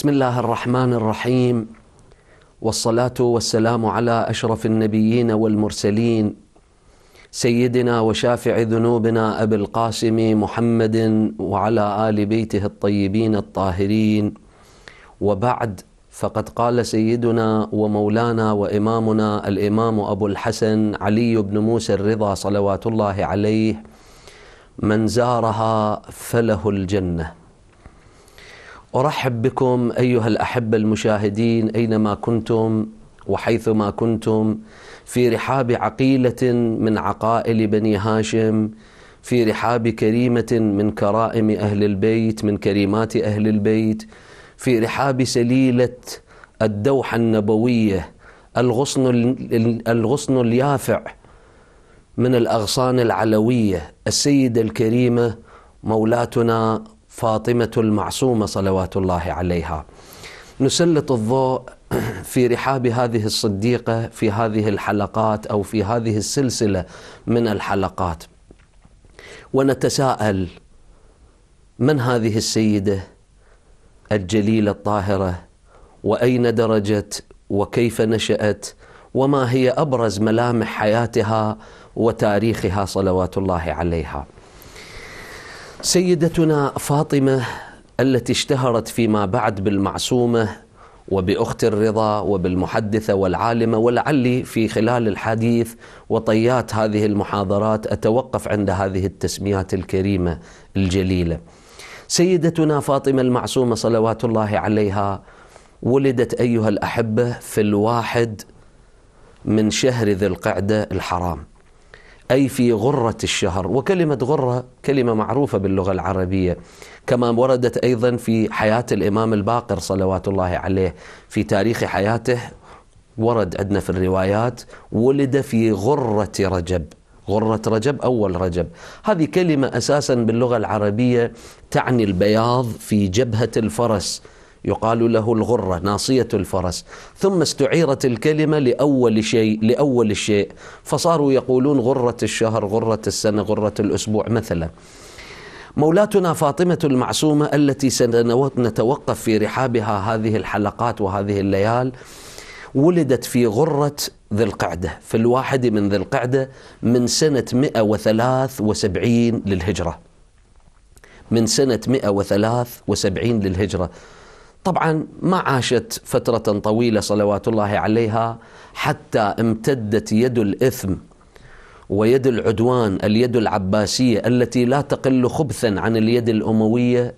بسم الله الرحمن الرحيم والصلاه والسلام على اشرف النبيين والمرسلين سيدنا وشافع ذنوبنا ابي القاسم محمد وعلى ال بيته الطيبين الطاهرين وبعد فقد قال سيدنا ومولانا وامامنا الامام ابو الحسن علي بن موسى الرضا صلوات الله عليه من زارها فله الجنه ارحب بكم ايها الاحبه المشاهدين اينما كنتم وحيثما كنتم في رحاب عقيله من عقائل بني هاشم في رحاب كريمه من كرائم اهل البيت من كريمات اهل البيت في رحاب سليله الدوحه النبويه الغصن الغصن اليافع من الاغصان العلويه السيده الكريمه مولاتنا فاطمه المعصومه صلوات الله عليها. نسلط الضوء في رحاب هذه الصديقه في هذه الحلقات او في هذه السلسله من الحلقات. ونتساءل من هذه السيده الجليله الطاهره واين درجت وكيف نشات وما هي ابرز ملامح حياتها وتاريخها صلوات الله عليها. سيدتنا فاطمه التي اشتهرت فيما بعد بالمعصومه وباخت الرضا وبالمحدثه والعالمه ولعلي في خلال الحديث وطيات هذه المحاضرات اتوقف عند هذه التسميات الكريمه الجليله. سيدتنا فاطمه المعصومه صلوات الله عليها ولدت ايها الاحبه في الواحد من شهر ذي القعده الحرام. أي في غرة الشهر وكلمة غرة كلمة معروفة باللغة العربية كما وردت أيضا في حياة الإمام الباقر صلوات الله عليه في تاريخ حياته ورد عندنا في الروايات ولد في غرة رجب غرة رجب أول رجب هذه كلمة أساسا باللغة العربية تعني البياض في جبهة الفرس يقال له الغرة ناصية الفرس ثم استعيرت الكلمة لأول شيء لأول شيء فصاروا يقولون غرة الشهر غرة السنة غرة الأسبوع مثلا مولاتنا فاطمة المعصومة التي سنتوقف في رحابها هذه الحلقات وهذه الليال ولدت في غرة ذي القعدة في الواحد من ذي القعدة من سنة 173 للهجرة من سنة 173 للهجرة طبعا ما عاشت فترة طويلة صلوات الله عليها حتى امتدت يد الإثم ويد العدوان اليد العباسية التي لا تقل خبثا عن اليد الأموية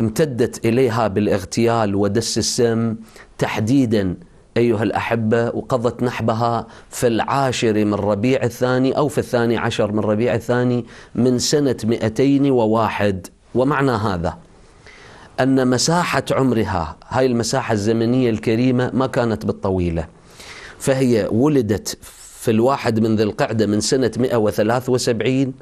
امتدت إليها بالاغتيال ودس السم تحديدا أيها الأحبة وقضت نحبها في العاشر من ربيع الثاني أو في الثاني عشر من ربيع الثاني من سنة 201 ومعنى هذا أن مساحة عمرها هاي المساحة الزمنية الكريمة ما كانت بالطويلة فهي ولدت في الواحد من ذي القعدة من سنة 173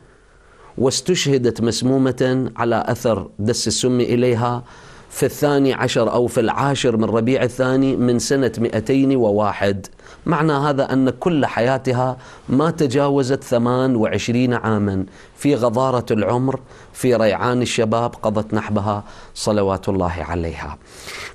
واستشهدت مسمومة على أثر دس السم إليها في الثاني عشر أو في العاشر من ربيع الثاني من سنة 201 معنى هذا أن كل حياتها ما تجاوزت 28 عاما في غضارة العمر في ريعان الشباب قضت نحبها صلوات الله عليها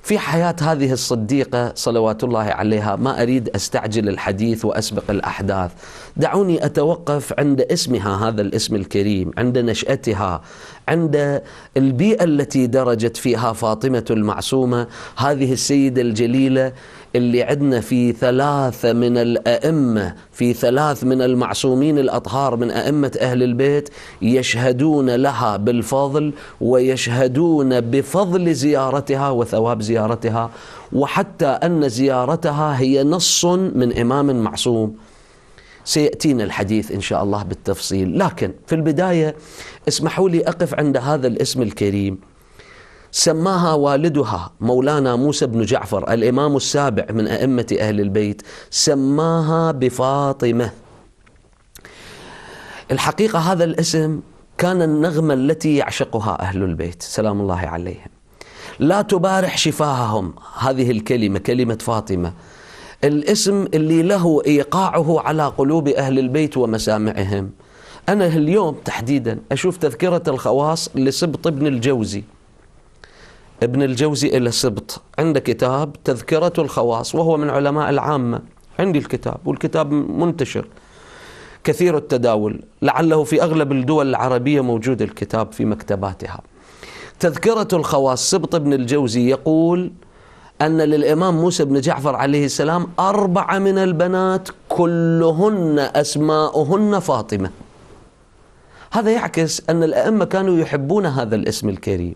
في حياة هذه الصديقة صلوات الله عليها ما أريد أستعجل الحديث وأسبق الأحداث دعوني أتوقف عند اسمها هذا الاسم الكريم عند نشأتها عند البيئة التي درجت فيها فاطمة المعصومة هذه السيدة الجليلة اللي عندنا في ثلاثة من الأئمة في ثلاث من المعصومين الأطهار من أئمة أهل البيت يشهدون لها بالفضل ويشهدون بفضل زيارتها وثواب زيارتها وحتى أن زيارتها هي نص من إمام معصوم سيأتينا الحديث إن شاء الله بالتفصيل لكن في البداية اسمحوا لي أقف عند هذا الاسم الكريم سماها والدها مولانا موسى بن جعفر الإمام السابع من أئمة أهل البيت سماها بفاطمة الحقيقة هذا الاسم كان النغمة التي يعشقها أهل البيت سلام الله عليهم لا تبارح شفاههم هذه الكلمة كلمة فاطمة الاسم اللي له إيقاعه على قلوب أهل البيت ومسامعهم أنا اليوم تحديدا أشوف تذكرة الخواص لسبط ابن الجوزي ابن الجوزي إلى سبط عنده كتاب تذكرة الخواص وهو من علماء العامة عندي الكتاب والكتاب منتشر كثير التداول لعله في أغلب الدول العربية موجود الكتاب في مكتباتها تذكرة الخواص سبط بن الجوزي يقول أن للإمام موسى بن جعفر عليه السلام أربعة من البنات كلهن أسماؤهن فاطمة هذا يعكس أن الأئمة كانوا يحبون هذا الاسم الكريم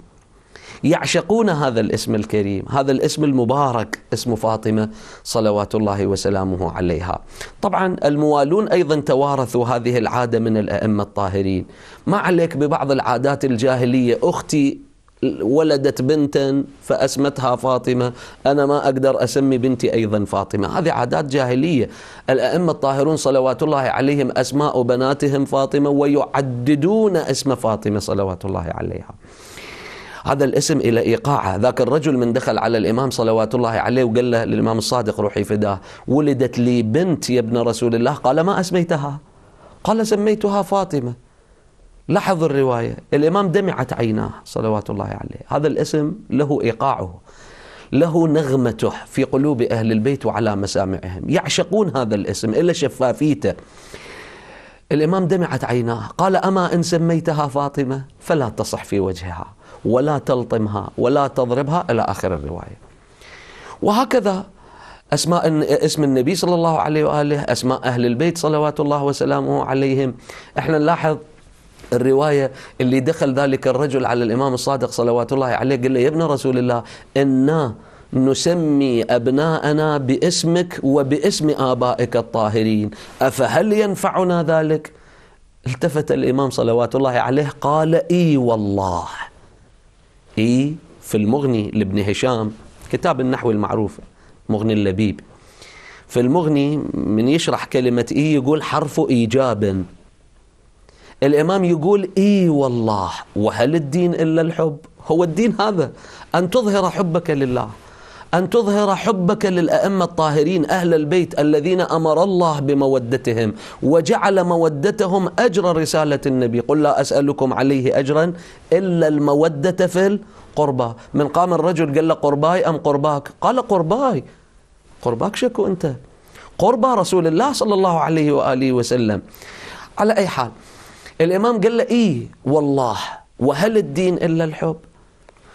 يعشقون هذا الاسم الكريم هذا الاسم المبارك اسم فاطمة صلوات الله وسلامه عليها طبعا الموالون أيضا توارثوا هذه العادة من الأئمة الطاهرين ما عليك ببعض العادات الجاهلية أختي ولدت بنتا فاسمتها فاطمه، انا ما اقدر اسمي بنتي ايضا فاطمه، هذه عادات جاهليه، الائمه الطاهرون صلوات الله عليهم اسماء بناتهم فاطمه ويعددون اسم فاطمه صلوات الله عليها. هذا الاسم إلى إيقاعه ذاك الرجل من دخل على الإمام صلوات الله عليه وقال له للإمام الصادق روحي فداه ولدت لي بنت يا ابن رسول الله قال ما أسميتها قال سميتها فاطمة لاحظ الرواية الإمام دمعت عيناه صلوات الله عليه هذا الاسم له إيقاعه له نغمته في قلوب أهل البيت وعلى مسامعهم يعشقون هذا الاسم إلا شفافيته الإمام دمعت عيناه قال أما إن سميتها فاطمة فلا تصح في وجهها ولا تلطمها ولا تضربها إلى آخر الرواية وهكذا أسماء اسم النبي صلى الله عليه وآله أسماء أهل البيت صلوات الله وسلامه عليهم احنا نلاحظ الرواية اللي دخل ذلك الرجل على الإمام الصادق صلوات الله عليه قال له يا ابن رسول الله إنا نسمي أبناءنا باسمك وباسم آبائك الطاهرين أفهل ينفعنا ذلك؟ التفت الإمام صلوات الله عليه قال إي والله هي إيه في المغني لابن هشام كتاب النحو المعروف مغني اللبيب في المغني من يشرح كلمة إي يقول حرف إيجاب الإمام يقول إي والله وهل الدين إلا الحب هو الدين هذا أن تظهر حبك لله أن تظهر حبك للأئمة الطاهرين أهل البيت الذين أمر الله بمودتهم وجعل مودتهم أجر رسالة النبي قل لا أسألكم عليه أجرا إلا المودة في القربى من قام الرجل قال قرباي أم قرباك قال قرباي قرباك شكو أنت قربى رسول الله صلى الله عليه وآله وسلم على أي حال الإمام قال له إيه والله وهل الدين إلا الحب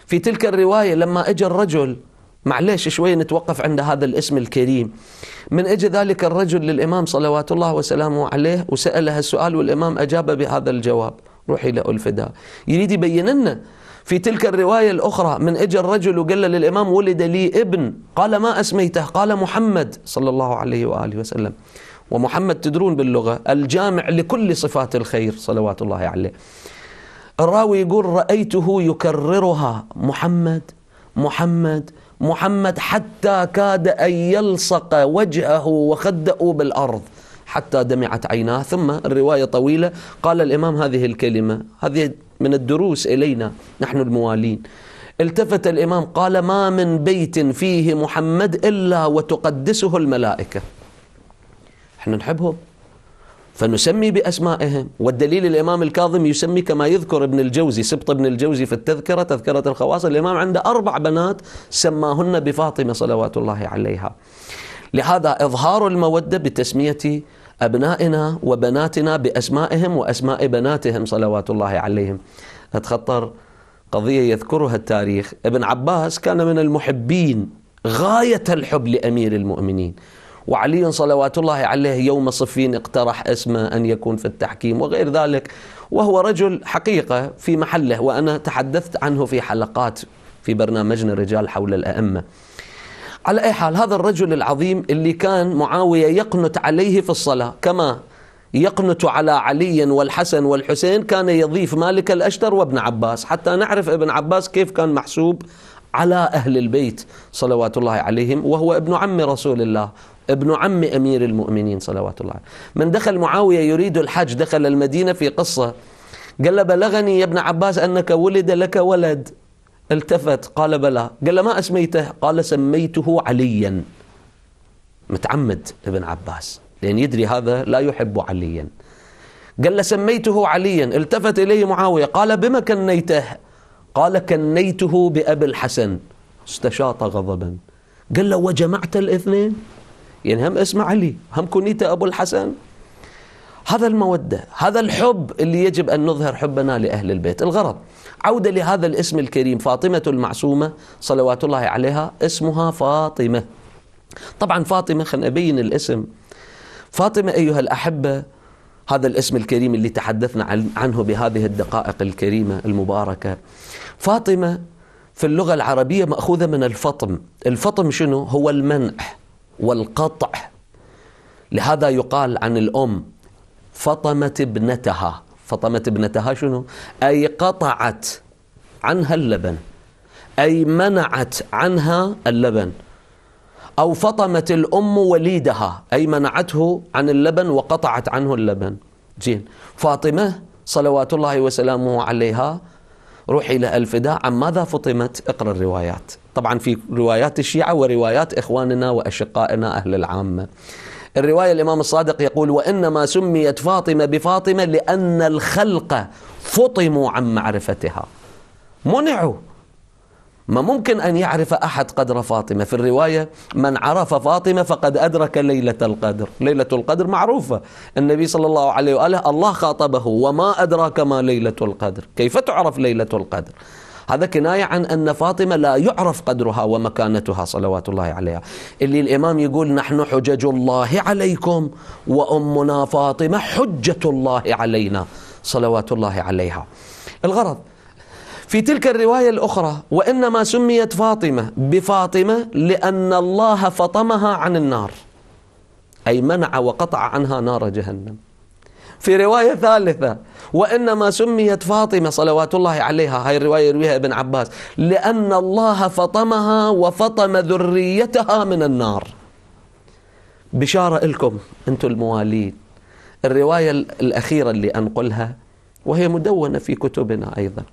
في تلك الرواية لما أجى الرجل معليش شوي نتوقف عند هذا الاسم الكريم من اجى ذلك الرجل للامام صلوات الله وسلامه عليه وساله هالسؤال والامام اجاب بهذا الجواب روحي له الفداء يريد يبين لنا في تلك الروايه الاخرى من اجى الرجل وقال للامام ولد لي ابن قال ما اسميته قال محمد صلى الله عليه واله وسلم ومحمد تدرون باللغه الجامع لكل صفات الخير صلوات الله عليه الراوي يقول رايته يكررها محمد محمد محمد حتى كاد أن يلصق وجهه وخده بالأرض حتى دمعت عيناه ثم الرواية طويلة قال الإمام هذه الكلمة هذه من الدروس إلينا نحن الموالين التفت الإمام قال ما من بيت فيه محمد إلا وتقدسه الملائكة احنا نحبهم فنسمي بأسمائهم والدليل الإمام الكاظم يسمي كما يذكر ابن الجوزي سبط ابن الجوزي في التذكرة تذكرة الخواص الإمام عنده أربع بنات سماهن بفاطمة صلوات الله عليها لهذا إظهار المودة بتسمية أبنائنا وبناتنا بأسمائهم وأسماء بناتهم صلوات الله عليهم أتخطر قضية يذكرها التاريخ ابن عباس كان من المحبين غاية الحب لأمير المؤمنين وعلي صلوات الله عليه يوم صفين اقترح اسمه أن يكون في التحكيم وغير ذلك وهو رجل حقيقة في محله وأنا تحدثت عنه في حلقات في برنامجنا رجال حول الأئمة على أي حال هذا الرجل العظيم اللي كان معاوية يقنت عليه في الصلاة كما يقنت على علي والحسن والحسين كان يضيف مالك الأشتر وابن عباس حتى نعرف ابن عباس كيف كان محسوب على أهل البيت صلوات الله عليهم وهو ابن عم رسول الله ابن عم أمير المؤمنين صلوات الله عليه من دخل معاوية يريد الحج دخل المدينة في قصة قال له بلغني يا ابن عباس أنك ولد لك ولد التفت قال بلى قال له ما أسميته قال سميته عليا متعمد ابن عباس لأن يدري هذا لا يحب عليا قال له سميته عليا التفت إليه معاوية قال بما كنيته قال كنيته بأبي الحسن استشاط غضبا قال له وجمعت الاثنين يعني هم اسم علي هم كنيته أبو الحسن هذا المودة هذا الحب اللي يجب أن نظهر حبنا لأهل البيت الغرض عودة لهذا الاسم الكريم فاطمة المعصومة صلوات الله عليها اسمها فاطمة طبعا فاطمة خلنا أبين الاسم فاطمة أيها الأحبة هذا الاسم الكريم اللي تحدثنا عنه بهذه الدقائق الكريمة المباركة فاطمة في اللغة العربية مأخوذة من الفطم الفطم شنو؟ هو المنح والقطع لهذا يقال عن الأم فطمت ابنتها فطمت ابنتها شنو؟ أي قطعت عنها اللبن أي منعت عنها اللبن أو فطمت الأم وليدها أي منعته عن اللبن وقطعت عنه اللبن زين فاطمة صلوات الله وسلامه عليها روح إلى الفداء عن ماذا فطمت اقرأ الروايات طبعا في روايات الشيعة وروايات إخواننا وأشقائنا أهل العامة الرواية الإمام الصادق يقول وإنما سميت فاطمة بفاطمة لأن الخلق فطموا عن معرفتها منعوا ما ممكن أن يعرف أحد قدر فاطمة في الرواية من عرف فاطمة فقد أدرك ليلة القدر ليلة القدر معروفة النبي صلى الله عليه وآله الله خاطبه وما أدراك ما ليلة القدر كيف تعرف ليلة القدر هذا كناية عن أن فاطمة لا يعرف قدرها ومكانتها صلوات الله عليها اللي الإمام يقول نحن حجج الله عليكم وأمنا فاطمة حجة الله علينا صلوات الله عليها الغرض في تلك الرواية الأخرى وإنما سميت فاطمة بفاطمة لأن الله فطمها عن النار أي منع وقطع عنها نار جهنم في رواية ثالثة وإنما سميت فاطمة صلوات الله عليها هاي الرواية يرويها ابن عباس لأن الله فطمها وفطم ذريتها من النار بشارة لكم أنتم الموالين الرواية الأخيرة اللي أنقلها وهي مدونة في كتبنا أيضا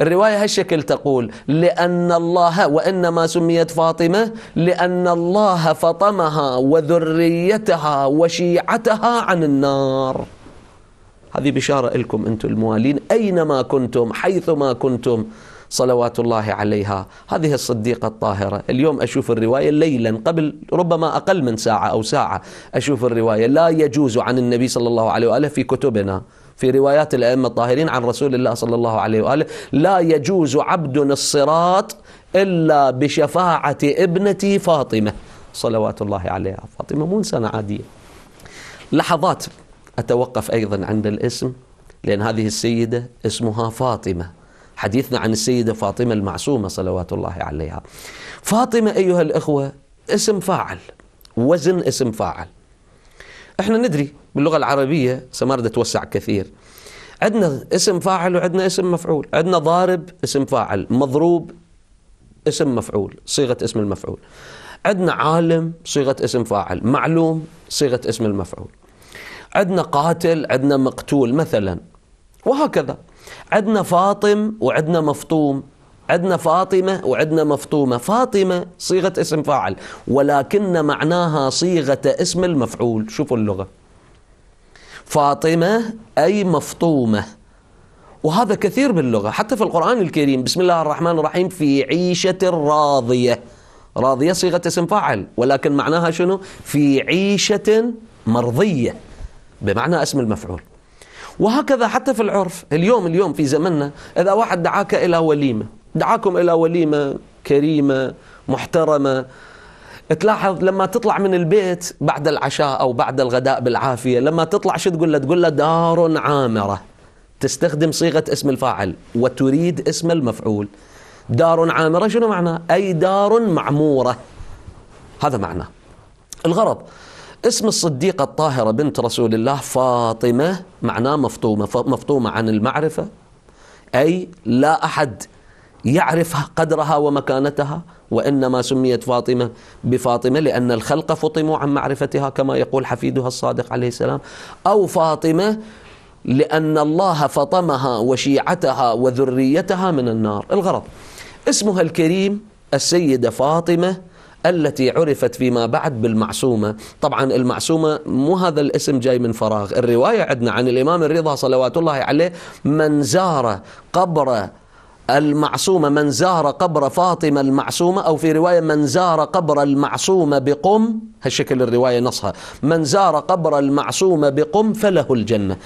الرواية هالشكل تقول لأن الله وإنما سميت فاطمة لأن الله فطمها وذريتها وشيعتها عن النار هذه بشارة لكم أنتم الموالين أينما كنتم حيثما كنتم صلوات الله عليها هذه الصديقة الطاهرة اليوم أشوف الرواية ليلا قبل ربما أقل من ساعة أو ساعة أشوف الرواية لا يجوز عن النبي صلى الله عليه وآله في كتبنا في روايات الأئمة الطاهرين عن رسول الله صلى الله عليه وآله لا يجوز عبد الصراط إلا بشفاعة ابنتي فاطمة صلوات الله عليها فاطمة مو إنسانة عادية لحظات أتوقف أيضا عند الاسم لأن هذه السيدة اسمها فاطمة حديثنا عن السيدة فاطمة المعصومة صلوات الله عليها فاطمة أيها الإخوة اسم فاعل وزن اسم فاعل احنا ندري باللغة العربية سمارة توسع كثير عندنا اسم فاعل وعندنا اسم مفعول عندنا ضارب اسم فاعل مضروب اسم مفعول صيغة اسم المفعول عندنا عالم صيغة اسم فاعل معلوم صيغة اسم المفعول عندنا قاتل عندنا مقتول مثلا وهكذا عندنا فاطم وعندنا مفطوم عندنا فاطمة وعندنا مفطومة فاطمة صيغة اسم فاعل ولكن معناها صيغة اسم المفعول شوفوا اللغة فاطمة أي مفطومة وهذا كثير باللغة حتى في القرآن الكريم بسم الله الرحمن الرحيم في عيشة راضية راضية صيغة اسم فاعل ولكن معناها شنو في عيشة مرضية بمعنى اسم المفعول وهكذا حتى في العرف اليوم اليوم في زمننا إذا واحد دعاك إلى وليمة دعاكم إلى وليمة كريمة محترمة تلاحظ لما تطلع من البيت بعد العشاء أو بعد الغداء بالعافية لما تطلع شو تقول له تقول له دار عامرة تستخدم صيغة اسم الفاعل وتريد اسم المفعول دار عامرة شنو معناه أي دار معمورة هذا معناه الغرض اسم الصديقة الطاهرة بنت رسول الله فاطمة معناه مفطومة مفطومة عن المعرفة أي لا أحد يعرف قدرها ومكانتها وإنما سميت فاطمة بفاطمة لأن الخلق فطموا عن معرفتها كما يقول حفيدها الصادق عليه السلام أو فاطمة لأن الله فطمها وشيعتها وذريتها من النار الغرض اسمها الكريم السيدة فاطمة التي عرفت فيما بعد بالمعصومة طبعا المعصومة مو هذا الاسم جاي من فراغ الرواية عندنا عن الإمام الرضا صلوات الله عليه من زار قبر المعصومة من زار قبر فاطمة المعصومة أو في رواية من زار قبر المعصومة بقم هالشكل الرواية نصها من زار قبر المعصومة بقم فله الجنة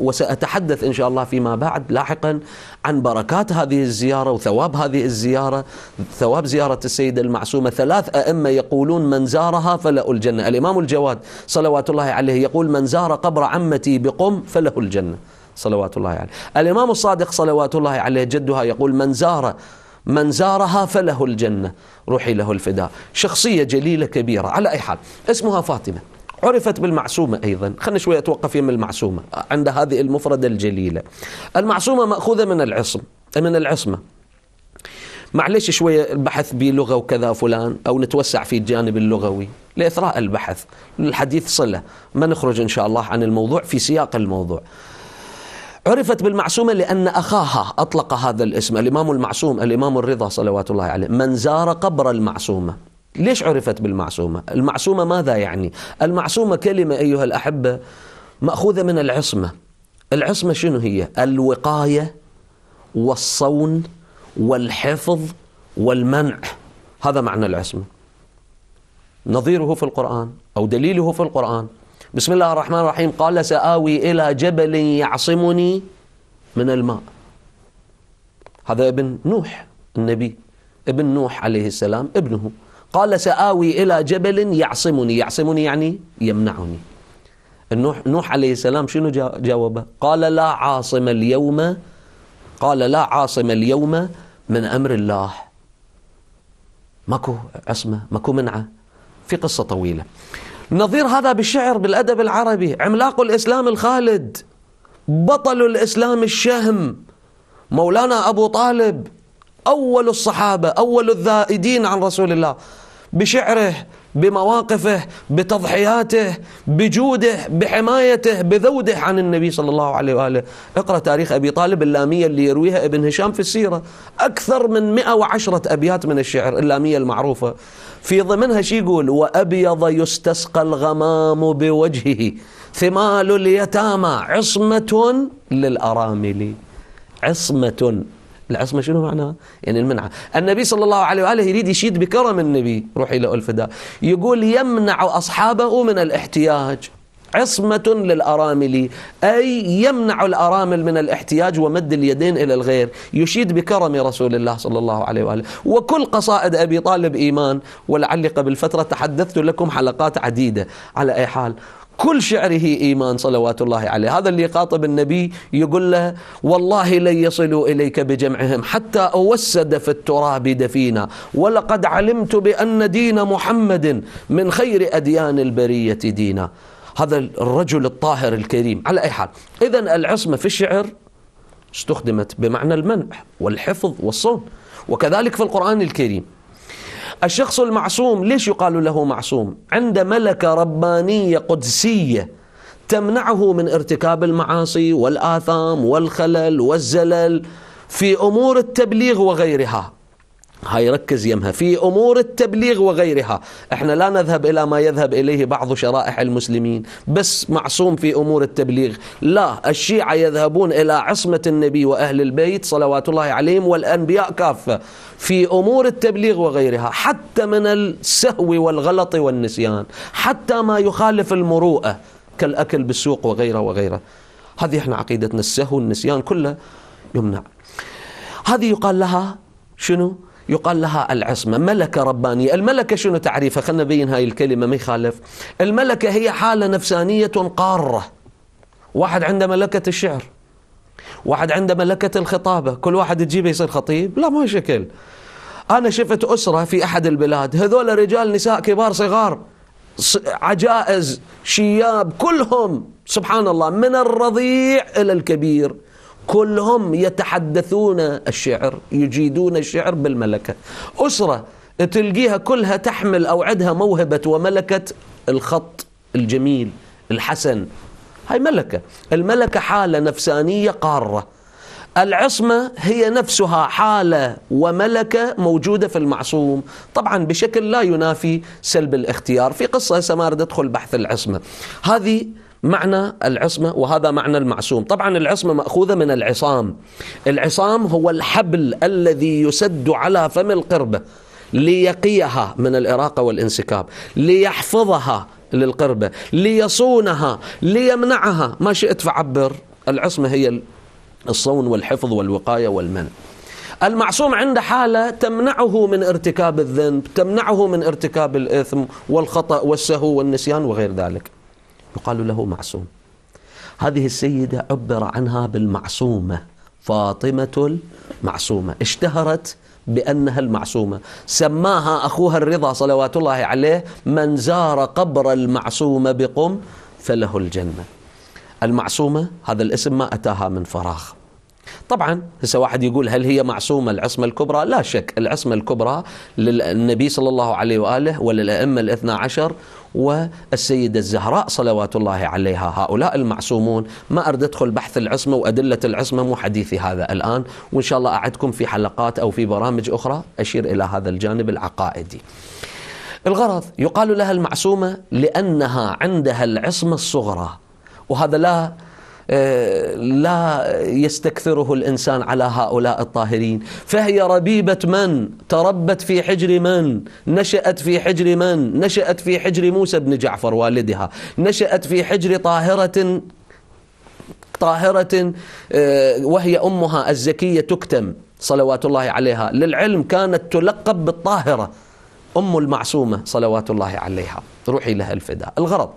وسأتحدث إن شاء الله فيما بعد لاحقا عن بركات هذه الزيارة وثواب هذه الزيارة ثواب زيارة السيدة المعصومة ثلاث أئمة يقولون من زارها فله الجنة الإمام الجواد صلوات الله عليه يقول من زار قبر عمتي بقم فله الجنة صلوات الله عليه الإمام الصادق صلوات الله عليه جدها يقول من زار من زارها فله الجنة روحي له الفداء شخصية جليلة كبيرة على أي حال اسمها فاطمة عرفت بالمعصومة أيضا خلنا شوية أتوقف من المعصومة عند هذه المفردة الجليلة المعصومة مأخوذة من العصم من العصمة معلش شوية البحث بلغة وكذا فلان أو نتوسع في الجانب اللغوي لإثراء البحث الحديث صلة ما نخرج إن شاء الله عن الموضوع في سياق الموضوع عرفت بالمعصومة لأن أخاها أطلق هذا الاسم الإمام المعصوم الإمام الرضا صلوات الله عليه من زار قبر المعصومة ليش عرفت بالمعصومة؟ المعصومة ماذا يعني؟ المعصومة كلمة أيها الأحبة مأخوذة من العصمة العصمة شنو هي؟ الوقاية والصون والحفظ والمنع هذا معنى العصمة نظيره في القرآن أو دليله في القرآن بسم الله الرحمن الرحيم قال سآوي إلى جبل يعصمني من الماء هذا ابن نوح النبي ابن نوح عليه السلام ابنه قال سآوي إلى جبل يعصمني يعصمني يعني يمنعني نوح, نوح عليه السلام شنو جاوبه قال لا عاصم اليوم قال لا عاصم اليوم من أمر الله ماكو عصمة ماكو منعة في قصة طويلة نظير هذا بالشعر بالأدب العربي عملاق الإسلام الخالد بطل الإسلام الشهم مولانا أبو طالب أول الصحابة أول الذائدين عن رسول الله بشعره بمواقفه بتضحياته بجوده بحمايته بذوده عن النبي صلى الله عليه وآله اقرأ تاريخ أبي طالب اللامية اللي يرويها ابن هشام في السيرة أكثر من 110 أبيات من الشعر اللامية المعروفة في ضمنها شي يقول وأبيض يستسقى الغمام بوجهه ثمال اليتامى عصمة للأرامل عصمة العصمة شنو معناها؟ يعني المنعة النبي صلى الله عليه وآله يريد يشيد بكرم النبي روح إلى الفداء يقول يمنع أصحابه من الاحتياج عصمة للأرامل أي يمنع الأرامل من الاحتياج ومد اليدين إلى الغير يشيد بكرم رسول الله صلى الله عليه وآله وكل قصائد أبي طالب إيمان ولعلي قبل فترة تحدثت لكم حلقات عديدة على أي حال كل شعره إيمان صلوات الله عليه هذا اللي يخاطب النبي يقول له والله لن يصلوا إليك بجمعهم حتى أوسد في التراب دفينا ولقد علمت بأن دين محمد من خير أديان البرية دينا هذا الرجل الطاهر الكريم على أي حال إذا العصمة في الشعر استخدمت بمعنى المنع والحفظ والصون وكذلك في القرآن الكريم الشخص المعصوم ليش يقال له معصوم عند ملكة ربانية قدسية تمنعه من ارتكاب المعاصي والآثام والخلل والزلل في أمور التبليغ وغيرها هاي ركز يمها في أمور التبليغ وغيرها احنا لا نذهب إلى ما يذهب إليه بعض شرائح المسلمين بس معصوم في أمور التبليغ لا الشيعة يذهبون إلى عصمة النبي وأهل البيت صلوات الله عليهم والأنبياء كافة في أمور التبليغ وغيرها حتى من السهو والغلط والنسيان حتى ما يخالف المروءة كالأكل بالسوق وغيره وغيره هذه احنا عقيدتنا السهو والنسيان كله يمنع هذه يقال لها شنو يقال لها العصمة ملكة ربانية الملكة شنو تعريفها خلنا نبين هاي الكلمة ما يخالف الملكة هي حالة نفسانية قارة واحد عنده ملكة الشعر واحد عنده ملكة الخطابة كل واحد تجيبه يصير خطيب لا ما شكل أنا شفت أسرة في أحد البلاد هذول رجال نساء كبار صغار عجائز شياب كلهم سبحان الله من الرضيع إلى الكبير كلهم يتحدثون الشعر يجيدون الشعر بالملكة أسرة تلقيها كلها تحمل أو عدها موهبة وملكة الخط الجميل الحسن هاي ملكة الملكة حالة نفسانية قارة العصمة هي نفسها حالة وملكة موجودة في المعصوم طبعا بشكل لا ينافي سلب الاختيار في قصة هسه ما أريد أدخل بحث العصمة هذه معنى العصمة وهذا معنى المعصوم طبعا العصمة مأخوذة من العصام العصام هو الحبل الذي يسد على فم القربة ليقيها من الإراقة والانسكاب ليحفظها للقربة ليصونها ليمنعها ما شئت فعبر العصمة هي الصون والحفظ والوقاية والمنع المعصوم عنده حالة تمنعه من ارتكاب الذنب تمنعه من ارتكاب الإثم والخطأ والسهو والنسيان وغير ذلك يقال له معصوم هذه السيدة عبر عنها بالمعصومة فاطمة المعصومة اشتهرت بأنها المعصومة سماها أخوها الرضا صلوات الله عليه من زار قبر المعصومة بقم فله الجنة المعصومة هذا الاسم ما أتاها من فراغ طبعا هسه واحد يقول هل هي معصومه العصمه الكبرى؟ لا شك العصمه الكبرى للنبي صلى الله عليه واله وللائمه الاثنا عشر والسيدة الزهراء صلوات الله عليها هؤلاء المعصومون ما أرد أدخل بحث العصمة وأدلة العصمة مو حديثي هذا الآن وإن شاء الله أعدكم في حلقات أو في برامج أخرى أشير إلى هذا الجانب العقائدي الغرض يقال لها المعصومة لأنها عندها العصمة الصغرى وهذا لا لا يستكثره الانسان على هؤلاء الطاهرين فهي ربيبه من تربت في حجر من نشات في حجر من نشات في حجر موسى بن جعفر والدها نشات في حجر طاهره طاهره آه، وهي امها الزكيه تكتم صلوات الله عليها للعلم كانت تلقب بالطاهره ام المعصومه صلوات الله عليها روحي لها الفداء الغرض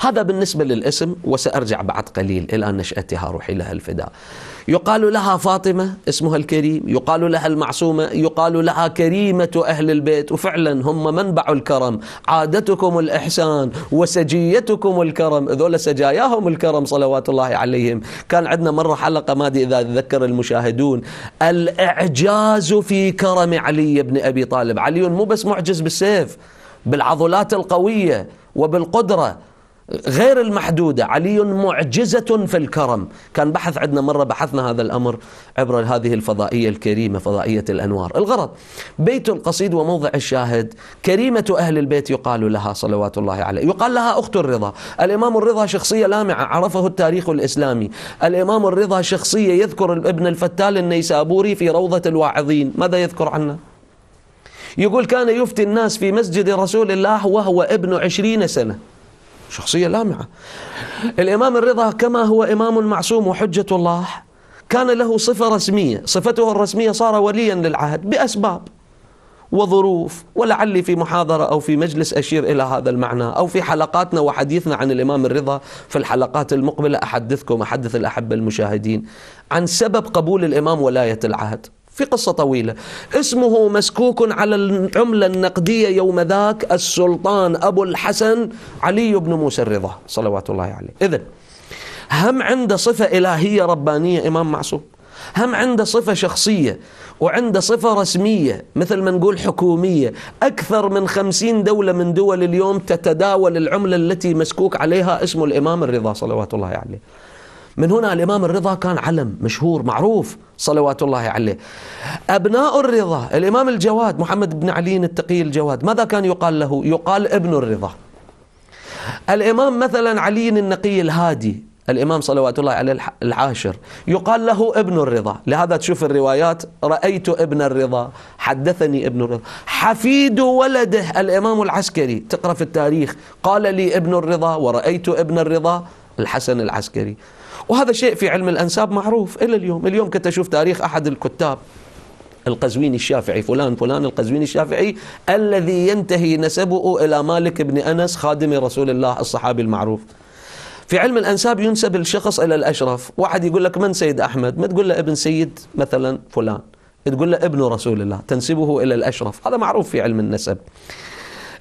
هذا بالنسبة للاسم وسأرجع بعد قليل إلى نشأتها روحي لها الفداء يقال لها فاطمة اسمها الكريم يقال لها المعصومة يقال لها كريمة أهل البيت وفعلا هم منبع الكرم عادتكم الإحسان وسجيتكم الكرم ذول سجاياهم الكرم صلوات الله عليهم كان عندنا مرة حلقة ما إذا ذكر المشاهدون الإعجاز في كرم علي بن أبي طالب علي مو بس معجز بالسيف بالعضلات القوية وبالقدرة غير المحدودة علي معجزة في الكرم كان بحث عندنا مرة بحثنا هذا الأمر عبر هذه الفضائية الكريمة فضائية الأنوار الغرض بيت القصيد وموضع الشاهد كريمة أهل البيت يقال لها صلوات الله عليه يقال لها أخت الرضا الإمام الرضا شخصية لامعة عرفه التاريخ الإسلامي الإمام الرضا شخصية يذكر ابن الفتال النيسابوري في روضة الواعظين ماذا يذكر عنه يقول كان يفتي الناس في مسجد رسول الله وهو ابن عشرين سنة شخصية لامعة الإمام الرضا كما هو إمام معصوم وحجة الله كان له صفة رسمية صفته الرسمية صار وليا للعهد بأسباب وظروف ولعلي في محاضرة أو في مجلس أشير إلى هذا المعنى أو في حلقاتنا وحديثنا عن الإمام الرضا في الحلقات المقبلة أحدثكم أحدث الأحبة المشاهدين عن سبب قبول الإمام ولاية العهد في قصة طويلة اسمه مسكوك على العملة النقدية يوم ذاك السلطان أبو الحسن علي بن موسى الرضا صلوات الله عليه إذن هم عنده صفة إلهية ربانية إمام معصوم هم عنده صفة شخصية وعنده صفة رسمية مثل ما نقول حكومية أكثر من خمسين دولة من دول اليوم تتداول العملة التي مسكوك عليها اسم الإمام الرضا صلوات الله عليه من هنا الإمام الرضا كان علم مشهور معروف صلوات الله عليه أبناء الرضا الإمام الجواد محمد بن علي التقي الجواد ماذا كان يقال له يقال ابن الرضا الإمام مثلا علي النقي الهادي الإمام صلوات الله عليه العاشر يقال له ابن الرضا لهذا تشوف الروايات رأيت ابن الرضا حدثني ابن الرضا حفيد ولده الإمام العسكري تقرأ في التاريخ قال لي ابن الرضا ورأيت ابن الرضا الحسن العسكري وهذا شيء في علم الأنساب معروف إلى اليوم اليوم كنت أشوف تاريخ أحد الكتاب القزويني الشافعي فلان فلان القزويني الشافعي الذي ينتهي نسبه إلى مالك بن أنس خادم رسول الله الصحابي المعروف في علم الأنساب ينسب الشخص إلى الأشرف واحد يقول لك من سيد أحمد ما تقول له ابن سيد مثلا فلان تقول له ابن رسول الله تنسبه إلى الأشرف هذا معروف في علم النسب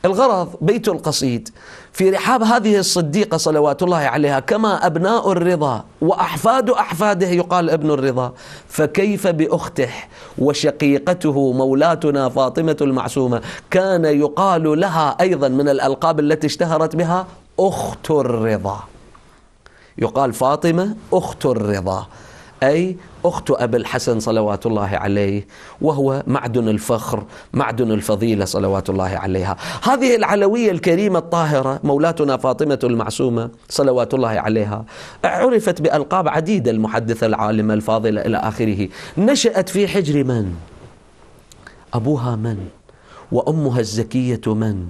الغرض بيت القصيد في رحاب هذه الصديقة صلوات الله عليها كما أبناء الرضا وأحفاد أحفاده يقال ابن الرضا فكيف بأخته وشقيقته مولاتنا فاطمة المعصومة كان يقال لها أيضا من الألقاب التي اشتهرت بها أخت الرضا يقال فاطمة أخت الرضا أي أخت أبي الحسن صلوات الله عليه وهو معدن الفخر معدن الفضيلة صلوات الله عليها هذه العلوية الكريمة الطاهرة مولاتنا فاطمة المعصومة صلوات الله عليها عرفت بألقاب عديدة المحدثة العالمة الفاضلة إلى آخره نشأت في حجر من؟ أبوها من؟ وأمها الزكية من؟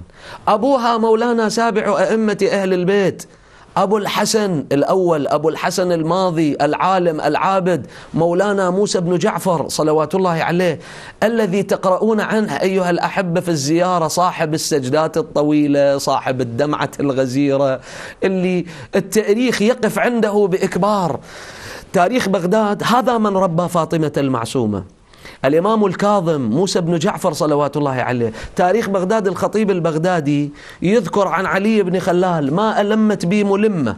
أبوها مولانا سابع أئمة أهل البيت أبو الحسن الأول أبو الحسن الماضي العالم العابد مولانا موسى بن جعفر صلوات الله عليه الذي تقرؤون عنه أيها الأحبة في الزيارة صاحب السجدات الطويلة صاحب الدمعة الغزيرة اللي التاريخ يقف عنده بإكبار تاريخ بغداد هذا من ربى فاطمة المعصومة الإمام الكاظم موسى بن جعفر صلوات الله عليه تاريخ بغداد الخطيب البغدادي يذكر عن علي بن خلال ما ألمت بي ملمة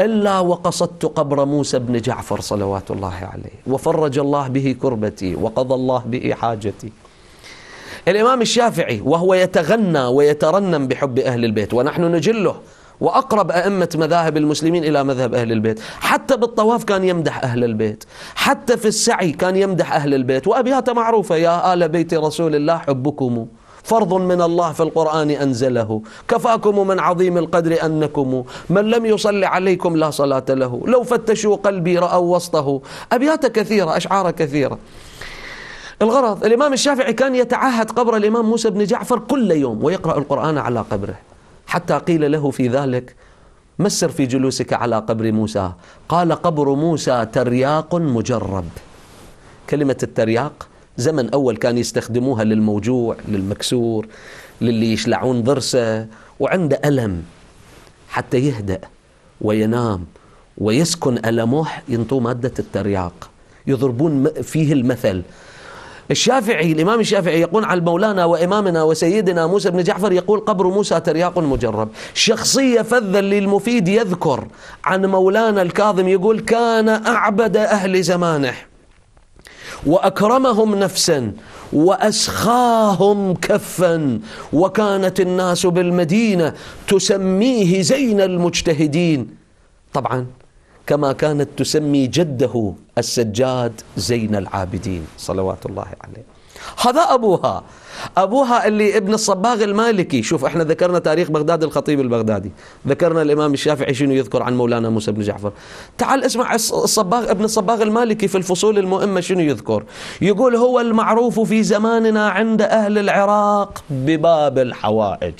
إلا وقصدت قبر موسى بن جعفر صلوات الله عليه وفرج الله به كربتي وقضى الله به حاجتي الإمام الشافعي وهو يتغنى ويترنم بحب أهل البيت ونحن نجله وأقرب أئمة مذاهب المسلمين إلى مذهب أهل البيت حتى بالطواف كان يمدح أهل البيت حتى في السعي كان يمدح أهل البيت وأبياته معروفة يا آل بيت رسول الله حبكم فرض من الله في القرآن أنزله كفاكم من عظيم القدر أنكم من لم يصلي عليكم لا صلاة له لو فتشوا قلبي رأوا وسطه أبياته كثيرة أشعاره كثيرة الغرض الإمام الشافعي كان يتعهد قبر الإمام موسى بن جعفر كل يوم ويقرأ القرآن على قبره حتى قيل له في ذلك ما السر في جلوسك على قبر موسى قال قبر موسى ترياق مجرب كلمة الترياق زمن أول كان يستخدموها للموجوع للمكسور للي يشلعون ضرسه وعنده ألم حتى يهدأ وينام ويسكن ألمه ينطوه مادة الترياق يضربون فيه المثل الشافعي الإمام الشافعي يقول عن مولانا وإمامنا وسيدنا موسى بن جعفر يقول قبر موسى ترياق مجرب شخصية فذا للمفيد يذكر عن مولانا الكاظم يقول كان أعبد أهل زمانه واكرمهم نفسا واسخاهم كفا وكانت الناس بالمدينه تسميه زين المجتهدين طبعا كما كانت تسمي جده السجاد زين العابدين صلوات الله عليه هذا أبوها أبوها اللي ابن الصباغ المالكي شوف احنا ذكرنا تاريخ بغداد الخطيب البغدادي ذكرنا الإمام الشافعي شنو يذكر عن مولانا موسى بن جعفر تعال اسمع الصباغ ابن الصباغ المالكي في الفصول المؤمة شنو يذكر يقول هو المعروف في زماننا عند أهل العراق بباب الحوائج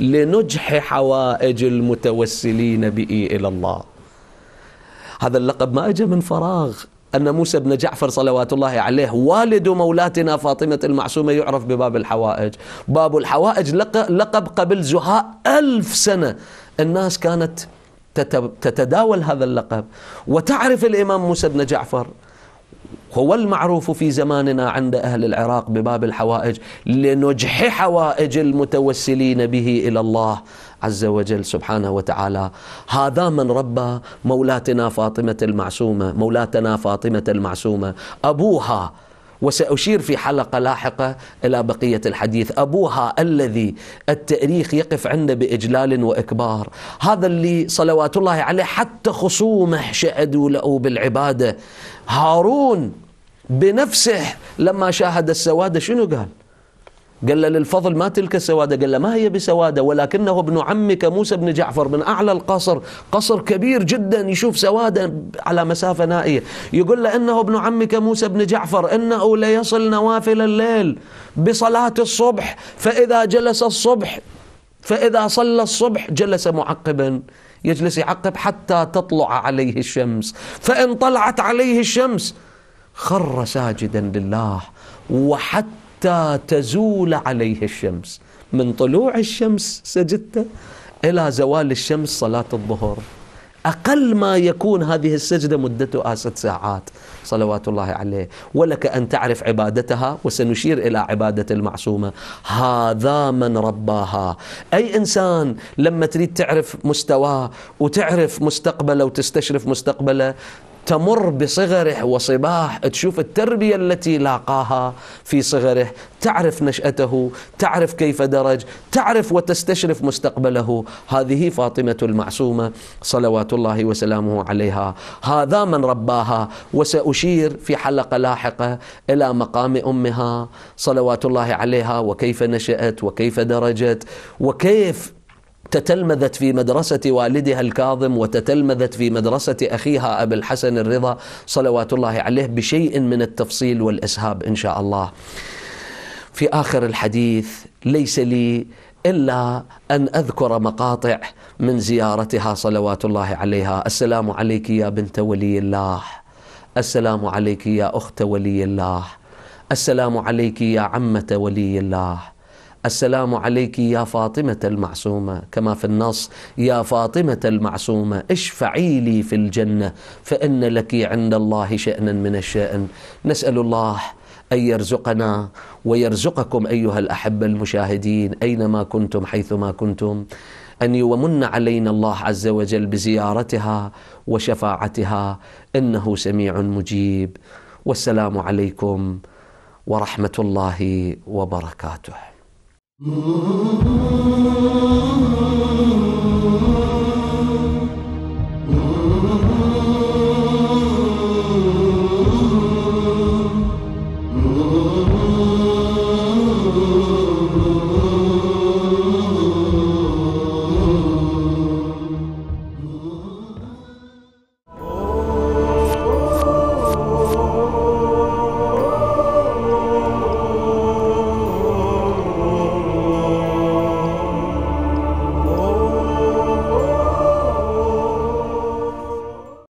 لنجح حوائج المتوسلين به إلى الله هذا اللقب ما أجى من فراغ أن موسى بن جعفر صلوات الله عليه والد مولاتنا فاطمة المعصومة يعرف بباب الحوائج باب الحوائج لقب قبل زهاء ألف سنة الناس كانت تتداول هذا اللقب وتعرف الإمام موسى بن جعفر هو المعروف في زماننا عند أهل العراق بباب الحوائج لنجح حوائج المتوسلين به إلى الله عز وجل سبحانه وتعالى هذا من ربى مولاتنا فاطمة المعصومة مولاتنا فاطمة المعصومة أبوها وسأشير في حلقة لاحقة إلى بقية الحديث أبوها الذي التاريخ يقف عنده بإجلال وإكبار هذا اللي صلوات الله عليه حتى خصومه شهدوا له بالعبادة هارون بنفسه لما شاهد السواد شنو قال قال له للفضل ما تلك السوادة قال له ما هي بسوادة ولكنه ابن عمك موسى بن جعفر من أعلى القصر قصر كبير جدا يشوف سوادة على مسافة نائية يقول له إنه ابن عمك موسى بن جعفر إنه ليصل نوافل الليل بصلاة الصبح فإذا جلس الصبح فإذا صلى الصبح جلس معقبا يجلس يعقب حتى تطلع عليه الشمس فإن طلعت عليه الشمس خر ساجدا لله وحتى تزول عليه الشمس من طلوع الشمس سجدته إلى زوال الشمس صلاة الظهر أقل ما يكون هذه السجدة مدتها ست ساعات صلوات الله عليه ولك أن تعرف عبادتها وسنشير إلى عبادة المعصومة هذا من رباها أي إنسان لما تريد تعرف مستواه وتعرف مستقبله وتستشرف مستقبله تمر بصغره وصباح تشوف التربية التي لاقاها في صغره تعرف نشأته تعرف كيف درج تعرف وتستشرف مستقبله هذه فاطمة المعصومة صلوات الله وسلامه عليها هذا من رباها وسأشير في حلقة لاحقة إلى مقام أمها صلوات الله عليها وكيف نشأت وكيف درجت وكيف تتلمذت في مدرسة والدها الكاظم وتتلمذت في مدرسة أخيها أبي الحسن الرضا صلوات الله عليه بشيء من التفصيل والإسهاب إن شاء الله في آخر الحديث ليس لي إلا أن أذكر مقاطع من زيارتها صلوات الله عليها السلام عليك يا بنت ولي الله السلام عليك يا أخت ولي الله السلام عليك يا عمة ولي الله السلام عليك يا فاطمة المعصومة كما في النص يا فاطمة المعصومة اشفعي لي في الجنة فإن لك عند الله شأنا من الشأن نسأل الله أن يرزقنا ويرزقكم أيها الأحبة المشاهدين أينما كنتم حيثما كنتم أن يمن علينا الله عز وجل بزيارتها وشفاعتها إنه سميع مجيب والسلام عليكم ورحمة الله وبركاته Ooh. Mm-hmm.